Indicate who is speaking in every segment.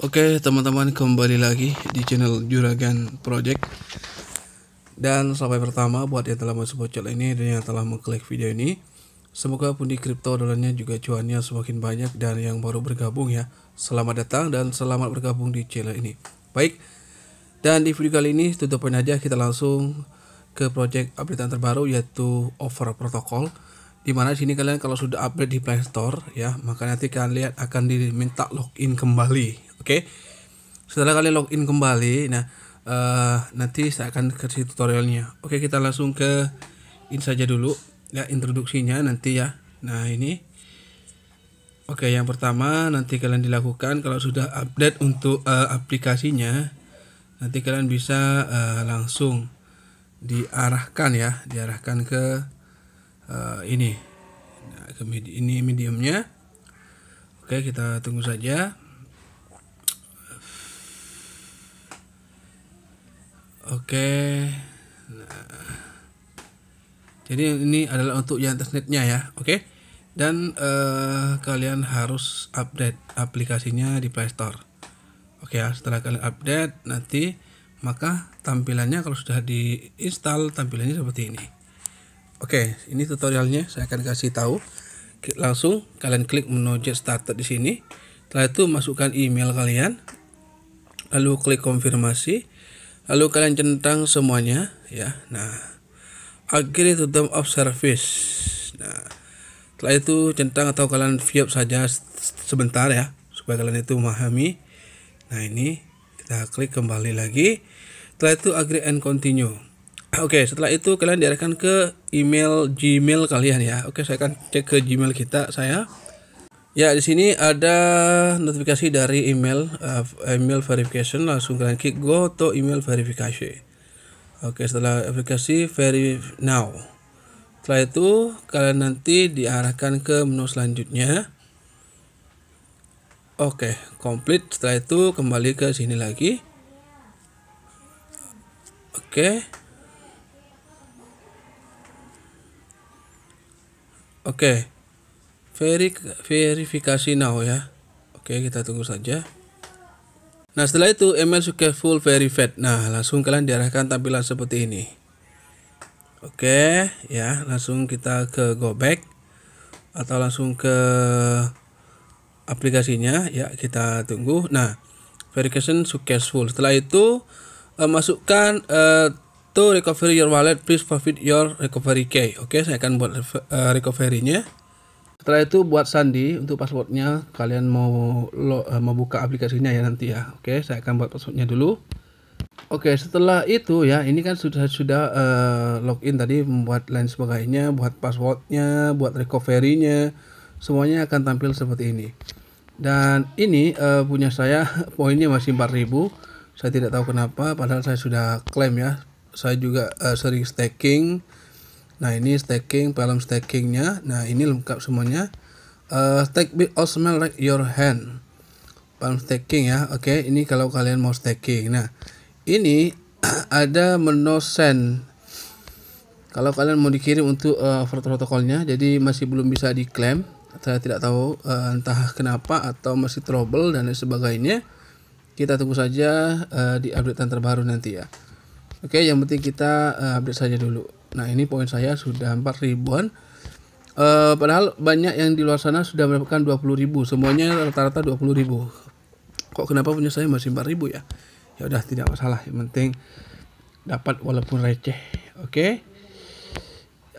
Speaker 1: Oke teman-teman kembali lagi di channel Juragan Project Dan sampai pertama buat yang telah masuk channel ini dan yang telah mengklik video ini Semoga pun di kripto dolarnya juga cuannya semakin banyak dan yang baru bergabung ya Selamat datang dan selamat bergabung di channel ini Baik dan di video kali ini tutupin aja kita langsung ke project update terbaru yaitu over protocol dimana sini kalian kalau sudah update di Play Store ya maka nanti kalian lihat akan diminta login kembali oke okay? setelah kalian login kembali nah uh, nanti saya akan kasih tutorialnya oke okay, kita langsung ke ini saja dulu ya introduksinya nanti ya nah ini oke okay, yang pertama nanti kalian dilakukan kalau sudah update untuk uh, aplikasinya nanti kalian bisa uh, langsung diarahkan ya diarahkan ke uh, ini nah, ke med ini mediumnya oke kita tunggu saja Oke. Nah. Jadi ini adalah untuk yang testnetnya ya, oke? Dan uh, kalian harus update aplikasinya di Play Store. Oke ya, setelah kalian update nanti maka tampilannya kalau sudah diinstal tampilannya seperti ini. Oke, ini tutorialnya saya akan kasih tahu. Langsung kalian klik menu get started di sini. Setelah itu masukkan email kalian. Lalu klik konfirmasi lalu kalian centang semuanya ya nah akhirnya itu term of service nah setelah itu centang atau kalian view saja sebentar ya supaya kalian itu memahami nah ini kita klik kembali lagi setelah itu agree and continue Oke, setelah itu kalian diarahkan ke email Gmail kalian ya. Oke, saya akan cek ke Gmail kita saya. Ya, di sini ada notifikasi dari email uh, email verification langsung kalian klik go to email verification. Oke, setelah aplikasi very now. Setelah itu kalian nanti diarahkan ke menu selanjutnya. Oke, complete. Setelah itu kembali ke sini lagi. Oke. Oke verifikasi now ya oke kita tunggu saja nah setelah itu email successful verified nah langsung kalian diarahkan tampilan seperti ini oke ya langsung kita ke go back atau langsung ke aplikasinya ya kita tunggu nah verification successful setelah itu eh, masukkan eh, to recovery your wallet please profit your recovery key oke saya akan buat eh, recovery-nya setelah itu buat sandi untuk passwordnya. Kalian mau lo, uh, mau buka aplikasinya ya nanti ya. Oke, saya akan buat passwordnya dulu. Oke, setelah itu ya, ini kan sudah sudah uh, login tadi, membuat lain sebagainya, buat passwordnya, buat recovery-nya, semuanya akan tampil seperti ini. Dan ini uh, punya saya poinnya masih 4000. Saya tidak tahu kenapa, padahal saya sudah klaim ya. Saya juga uh, sering staking Nah ini stacking, film stackingnya. Nah ini lengkap semuanya. Uh, stack bit or smell like your hand. Palm staking ya. Oke, okay, ini kalau kalian mau staking. Nah, ini ada menu send. Kalau kalian mau dikirim untuk uh, protokolnya, jadi masih belum bisa diklaim. Saya tidak tahu uh, entah kenapa atau masih trouble dan lain sebagainya. Kita tunggu saja uh, di update terbaru nanti ya. Oke, okay, yang penting kita uh, update saja dulu. Nah ini poin saya sudah 4 ribuan. E, padahal banyak yang di luar sana sudah mendapatkan 20 ribu. Semuanya rata-rata 20 ribu. Kok kenapa punya saya masih 4 ribu ya? Ya udah tidak masalah. Yang penting dapat walaupun receh. Oke. Okay?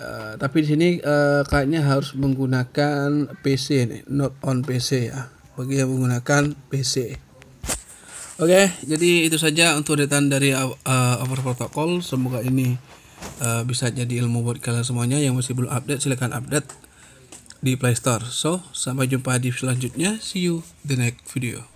Speaker 1: Eh, tapi di sini e, kayaknya harus menggunakan PC nih, not on PC ya. Bagi yang menggunakan PC. Oke, okay, jadi itu saja untuk return dari uh, over protocol. Semoga ini uh, bisa jadi ilmu buat kalian semuanya yang masih belum update silahkan update di Play Store. So, sampai jumpa di selanjutnya. See you the next video.